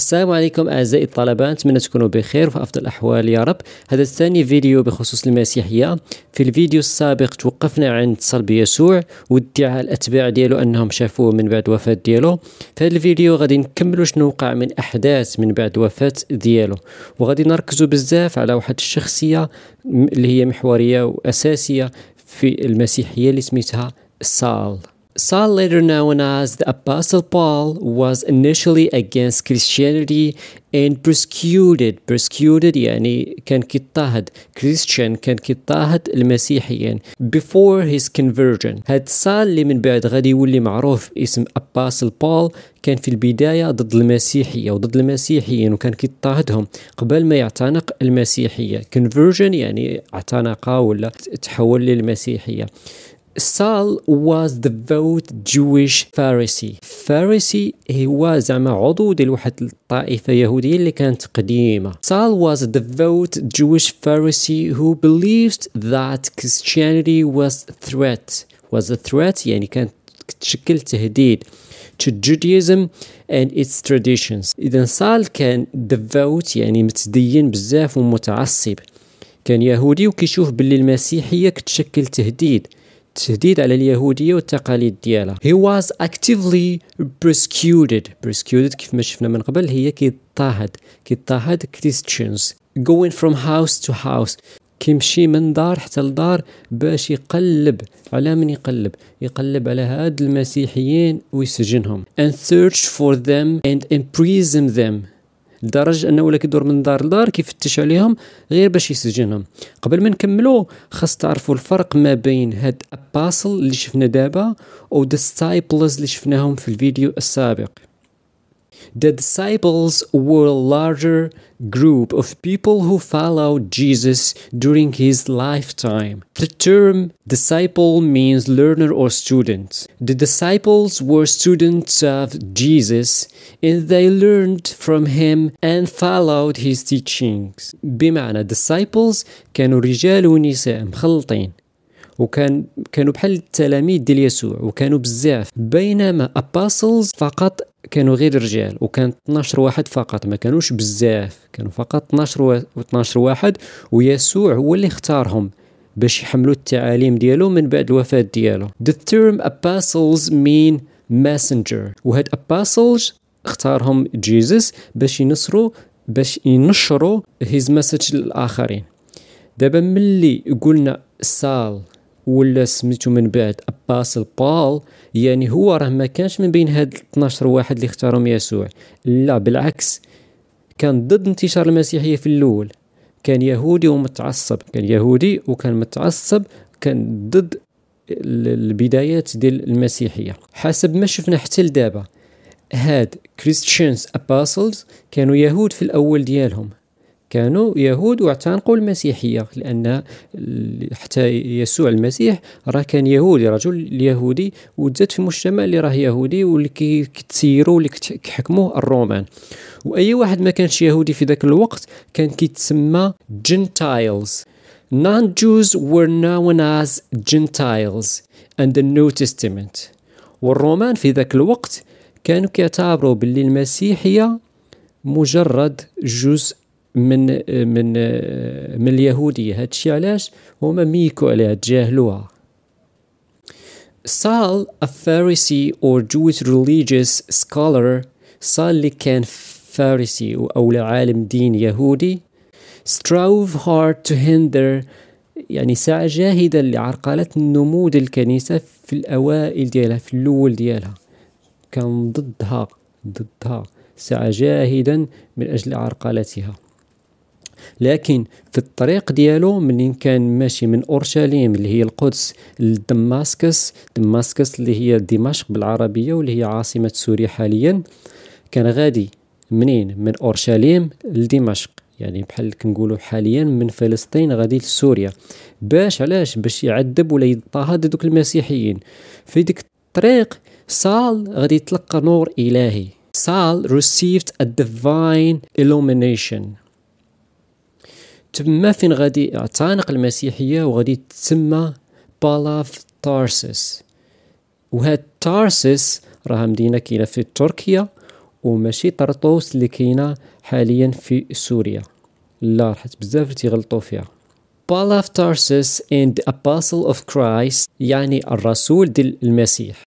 السلام عليكم أعزائي الطلبة نتمنى تكونوا بخير وفي أفضل الأحوال يا رب هذا الثاني فيديو بخصوص المسيحية في الفيديو السابق توقفنا عند صلب يسوع وادعاء الأتباع ديالو أنهم شافوه من بعد وفاة ديالو في هذا الفيديو غادي نكملوا شنو وقع من أحداث من بعد وفاة ديالو وغادي نركزوا بزاف على واحد الشخصية اللي هي محورية وأساسية في المسيحية اللي سميتها سال Saul, later known as the Apostle Paul, was initially against Christianity and persecuted persecuted يعني كان كتاهد. Christian كان كتاهد المسيحيين يعني before his conversion هاد سال اللي من بعد غادي يولي معروف اسم Apostle Paul كان في البداية ضد المسيحية وضد المسيحيين وكان كتاهدهم قبل ما يعتنق المسيحية conversion يعني اعتنق ولا تحول للمسيحية Saul was devout Jewish Pharisee Pharisee he was زعما عضو ديال واحد الطائفة يهودية اللي كانت قديمة Saul was a devout Jewish Pharisee who believed that Christianity was a threat was a threat يعني كانت تشكل تهديد to Judaism and its traditions إذا سال كان devout يعني متدين بزاف ومتعصب كان يهودي وكيشوف باللي المسيحية كتشكل تهديد التهديد على اليهوديه والتقاليد ديالها He was actively persecuted persecuted كيف ما شفنا من قبل هي كيضطهد كيضطهد Christians going from house to house كيمشي من دار حتى لدار باش يقلب على من يقلب يقلب على هاد المسيحيين ويسجنهم and search for them and imprison them لدرجه انه ولا كيدور من دار لدار كيفتش عليهم غير باش يسجنهم قبل ما نكملو خاص تعرفوا الفرق ما بين هاد اباسل اللي شفنا دابا وذا ستايبلز اللي شفناهم في الفيديو السابق The disciples were a larger group of people who followed Jesus during his lifetime. The term disciple means learner or student. The disciples were students of Jesus and they learned from him and followed his teachings. بمعنى disciples كانوا رجال ونساء مخلطين وكان كانوا بحال التلاميذ ديال يسوع وكانوا بزاف بينما apostles فقط كانوا غير رجال وكان 12 واحد فقط ما كانوش بزاف كانوا فقط 12 و 12 واحد ويسوع هو اللي اختارهم باش يحملوا التعاليم ديالو من بعد الوفاة ديالو The term apostles mean messenger وهاد apostles اختارهم جيسوس باش ينصروا باش ينشروا هيز مسج للاخرين دابا ملي قلنا سال ولا سميتو من بعد اباس بال يعني هو راه ما كانش من بين هاد 12 واحد اللي اختارهم يسوع لا بالعكس كان ضد انتشار المسيحيه في الاول كان يهودي ومتعصب كان يهودي وكان متعصب كان ضد البدايات ديال المسيحيه حسب ما شفنا حتى لدابا هاد كريستيانز اباسلز كانوا يهود في الاول ديالهم كانوا يهود واعتنقوا المسيحية لأن حتى يسوع المسيح راه كان يهودي رجل يهودي وزاد في مجتمع اللي راه يهودي واللي كيتسيروا واللي كيحكموه الرومان وأي واحد ما كانش يهودي في ذاك الوقت كان كيتسمى جنتايلز Non-Jews were known as Gentiles اند the New Testament والرومان في ذاك الوقت كانوا كيعتبروا باللي المسيحية مجرد جزء من من من اليهوديه هادشي علاش هما ميكو عليها تجاهلوها سال a Pharisee or Jewish religious scholar سال اللي كان فارسي أو عالم دين يهودي strove hard to hinder يعني ساعة جاهدة لعرقلة نمود الكنيسة في الأوائل ديالها في الأول ديالها كان ضدها ضدها سعى جاهدا من أجل عرقلتها لكن في الطريق ديالو منين كان ماشي من اورشليم اللي هي القدس لدمشقس دمشقس اللي هي دمشق بالعربيه واللي هي عاصمه سوريا حاليا كان غادي منين من اورشليم لدمشق يعني بحال كنقولوا حاليا من فلسطين غادي لسوريا باش علاش باش يعذب ولا يضطهد دوك المسيحيين في ديك الطريق سال غادي يتلقى نور الهي سال received a divine illumination تما فين غادي اعتنق المسيحيه وغادي تسمى بالاف تارسس وهاد تارسس راه مدينه كاينه في تركيا وماشي طرطوس اللي كاينه حاليا في سوريا لا راح بزاف تيغلطوا فيها بالاف تارسس اند اباسل اوف كرايست يعني الرسول ديال المسيح